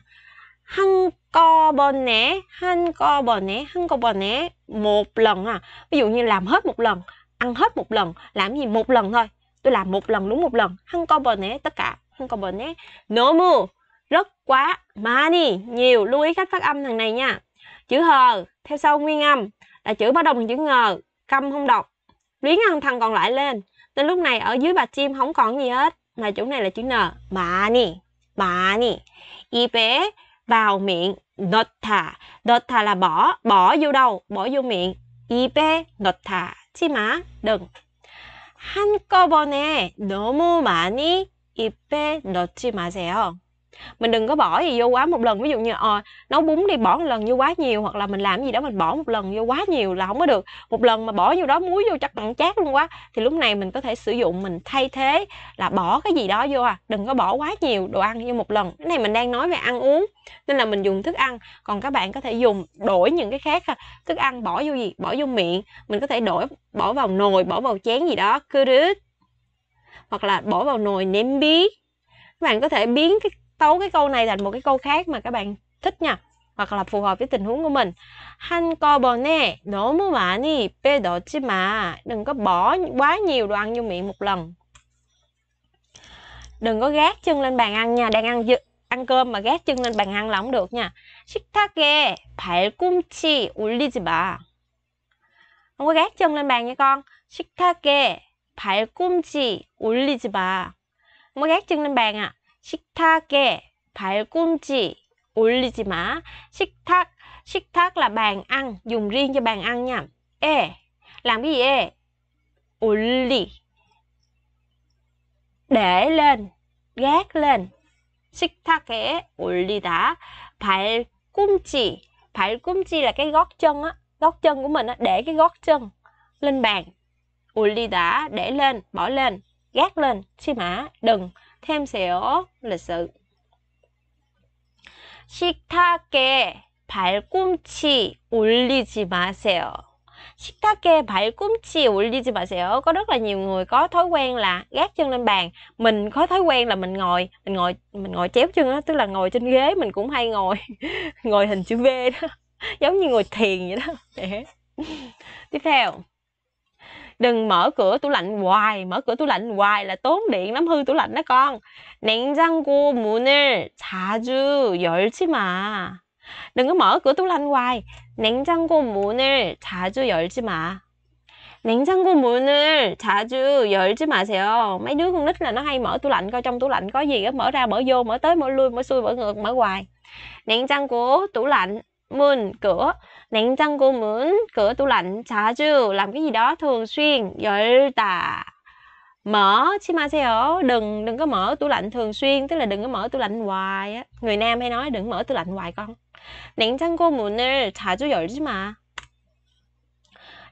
hăng hăng hăng co co co 한꺼번에 한꺼번에 một lần à ví dụ như làm hết một lần ăn hết một lần làm gì một lần thôi tôi làm một lần đúng một lần hăng co 한꺼번에 tất cả hăng co 한꺼번에 너무 rất quá 많이 nhiều lưu ý cách phát âm thằng này nha chữ hờ theo sau nguyên âm là chữ bắt đầu bằng chữ ngờ câm không đọc luyến ăn thằng còn lại lên nên lúc này ở dưới bà chim không còn gì hết mà chỗ này là chữ n 많이 많이 입에 vào miệng 넣다 넣다 là bỏ bỏ vô đâu bỏ vô miệng 입에 넣다 má đừng 한꺼번에 너무 많이 입에 넣지 마세요 mình đừng có bỏ gì vô quá một lần ví dụ như à, nấu bún đi bỏ một lần vô quá nhiều hoặc là mình làm gì đó mình bỏ một lần vô quá nhiều là không có được một lần mà bỏ vô đó muối vô chắc nặng chát luôn quá thì lúc này mình có thể sử dụng mình thay thế là bỏ cái gì đó vô à đừng có bỏ quá nhiều đồ ăn vô một lần cái này mình đang nói về ăn uống nên là mình dùng thức ăn còn các bạn có thể dùng đổi những cái khác ha. thức ăn bỏ vô gì bỏ vô miệng mình có thể đổi bỏ vào nồi bỏ vào chén gì đó cứ hoặc là bỏ vào nồi nêm bí các bạn có thể biến cái tấu cái câu này thành một cái câu khác mà các bạn thích nha hoặc là phù hợp với tình huống của mình han co nổ 한꺼번에 너무 많이 chứ mà đừng có bỏ quá nhiều đồ ăn vô miệng một lần đừng có gác chân lên bàn ăn nha đang ăn ăn cơm mà gác chân lên bàn ăn là không được nha 식탁에 발꿈치 올리지 마 không có gác chân lên bàn nha con 식탁에 발꿈치 올리지 마 không có gác chân lên bàn à 식탁에 발꿈치 올리지 마. 식탁, 식탁 là bàn ăn, dùng riêng cho bàn ăn nha. 에, làm cái gì 에? 올리. Để lên, gác lên. 식탁에 올리다. 발꿈치, 발꿈치 là cái gót chân á, gót chân của mình á, để cái gót chân lên bàn. 올리다, để lên, bỏ lên, gác lên, chi mã, đừng thêm 세요. lịch 식탁에 발꿈치 올리지 마세요. 식탁에 발꿈치 올리지 마세요. Có rất là nhiều người có thói quen là gác chân lên bàn. Mình có thói quen là mình ngồi, mình ngồi mình ngồi chéo chân á, tức là ngồi trên ghế mình cũng hay ngồi ngồi hình chữ V đó. Giống như ngồi thiền vậy đó. Tiếp theo đừng mở cửa tủ lạnh hoài mở cửa tủ lạnh hoài là tốn điện lắm hư tủ lạnh đó con 냉장고 dư, 자주 chứ mà đừng có mở cửa tủ lạnh hoài 냉장고 문을 자주 열지 마 dư, 문을 chứ mà 마세요. Mấy đứa con nít là nó hay mở tủ lạnh coi trong tủ lạnh có gì á, mở ra mở vô, mở tới mở lui, mở xuôi mở ngược mở hoài. của tủ lạnh, 문 cửa 냉장고 문, cửa tủ lạnh, 자주 làm cái gì đó thường xuyên, 열다 mở mà 심하세요 đừng đừng có mở tủ lạnh thường xuyên tức là đừng có mở tủ lạnh hoài á người nam hay nói đừng mở tủ lạnh hoài con chân cô 냉장고 문을 giỏi chứ mà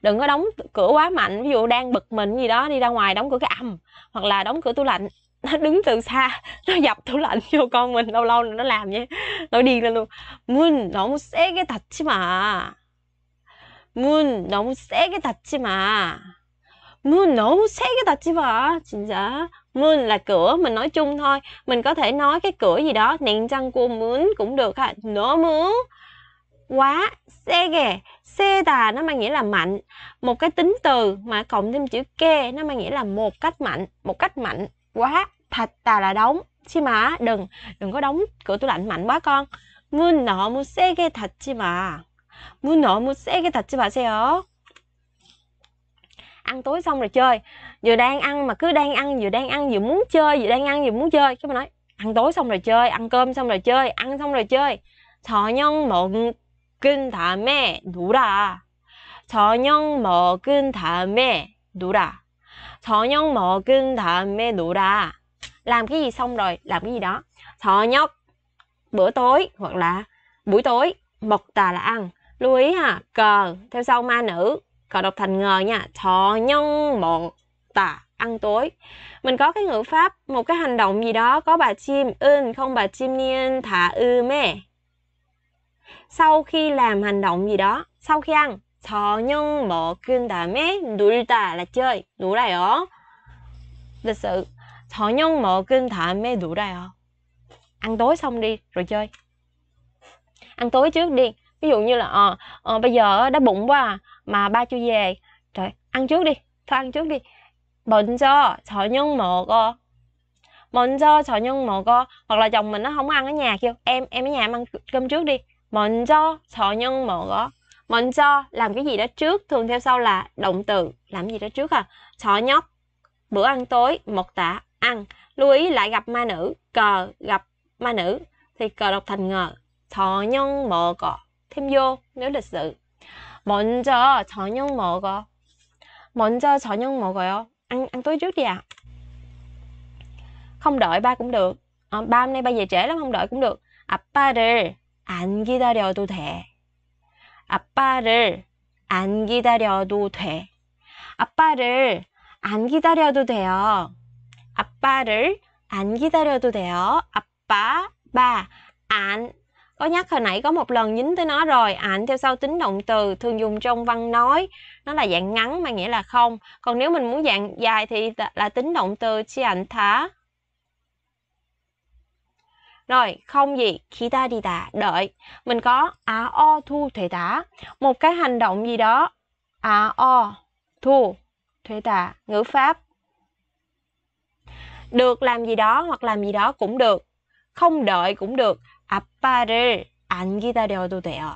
đừng có đóng cửa quá mạnh ví dụ đang bực mình gì đó đi ra ngoài đóng cửa cái ầm hoặc là đóng cửa tủ lạnh nó đứng từ xa nó dập tủ lạnh cho con mình lâu lâu nó làm vậy nó điên lên luôn nó nó muốn muốn xé cái chứ mà muốn xé cái 닫지 chứ mà muốn nó muốn xé cái 너무 chứ 닫지 마. 진짜. muốn dạ. là cửa, mình nói chung thôi. Mình có thể nói cái cửa gì đó, nền răng của muốn cũng được ha. Nó muốn quá xe ghè xe tà nó mang nghĩa là mạnh một cái tính từ mà cộng thêm chữ kê nó mang nghĩa là một cách mạnh một cách mạnh quá thật ta là đóng chi mà đừng đừng có đóng cửa tủ lạnh mạnh quá con nọ xe cái mà 문 nọ 세게 xe cái 문 너무 세게 xe 마세요. Ăn tối xong rồi chơi. Vừa đang ăn mà cứ đang ăn, vừa đang ăn, vừa muốn chơi, vừa đang ăn, vừa muốn chơi. Cái mà nói, ăn tối xong rồi chơi, ăn cơm xong rồi chơi, ăn xong rồi chơi. nhân nhân mộng mộng kinh kinh đủ 저녁 먹은 đủ 놀아. 저녁 nhân mộng kinh 저녁 먹은 đủ 놀아 làm cái gì xong rồi làm cái gì đó thọ nhóc bữa tối hoặc là buổi tối mộc tà là ăn lưu ý ha cờ theo sau ma nữ cờ đọc thành ngờ nha thọ nhân mộc tà ăn tối mình có cái ngữ pháp một cái hành động gì đó có bà chim ưn không bà chim niên thả ư mê sau khi làm hành động gì đó sau khi ăn thọ nhân mộc kinh tà mê đuổi tà là chơi đủ này ổ lịch sự Thọ nhân mộ kinh thọ mê đủ đây hả? Ăn tối xong đi rồi chơi. Ăn tối trước đi. Ví dụ như là ờ, ờ bây giờ đã bụng quá à, mà ba chưa về. Trời, ăn trước đi. Thôi ăn trước đi. 먼저 저녁 먹어. 먼저 저녁 먹어. Hoặc là chồng mình nó không ăn ở nhà kêu em em ở nhà em ăn cơm trước đi. 먼저 저녁 먹어. 먼저 làm cái gì đó trước thường theo sau là động từ làm gì đó trước à. nhóc bữa ăn tối một tả ăn lưu ý lại gặp ma nữ cờ gặp ma nữ thì cờ đọc thành ngờ thọ nhân mộ cọ thêm vô nếu lịch sự cho 먼저 cho 먹어 먼저 저녁 먹어요 ăn ăn tối trước đi ạ à. không đợi ba cũng được à, ba hôm nay ba về trễ lắm không đợi cũng được 아빠를 안 기다려도 돼 아빠를 안 기다려도 돼 아빠를 안 기다려도 돼요 아빠를 안 기다려도 돼요. 아빠, ba, 안. Có nhắc hồi nãy có một lần dính tới nó rồi, ảnh theo sau tính động từ thường dùng trong văn nói. Nó là dạng ngắn mà nghĩa là không. Còn nếu mình muốn dạng dài thì là tính động từ chi ảnh thả Rồi, không gì, khi ta đi tà, đợi. Mình có á o thu thuệ tả. Một cái hành động gì đó, á o thu thuệ tả, ngữ pháp được làm gì đó hoặc làm gì đó cũng được. Không đợi cũng được. 아빠를 안 기다려도 돼요.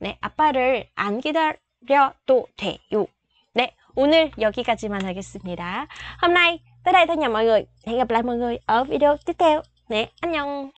네, 아빠를 안 기다려도 돼요. 네, 오늘 여기까지만 하겠습니다. Hôm nay tới đây thôi nhà mọi người. Hẹn gặp lại mọi người ở video tiếp theo. 네, 안녕.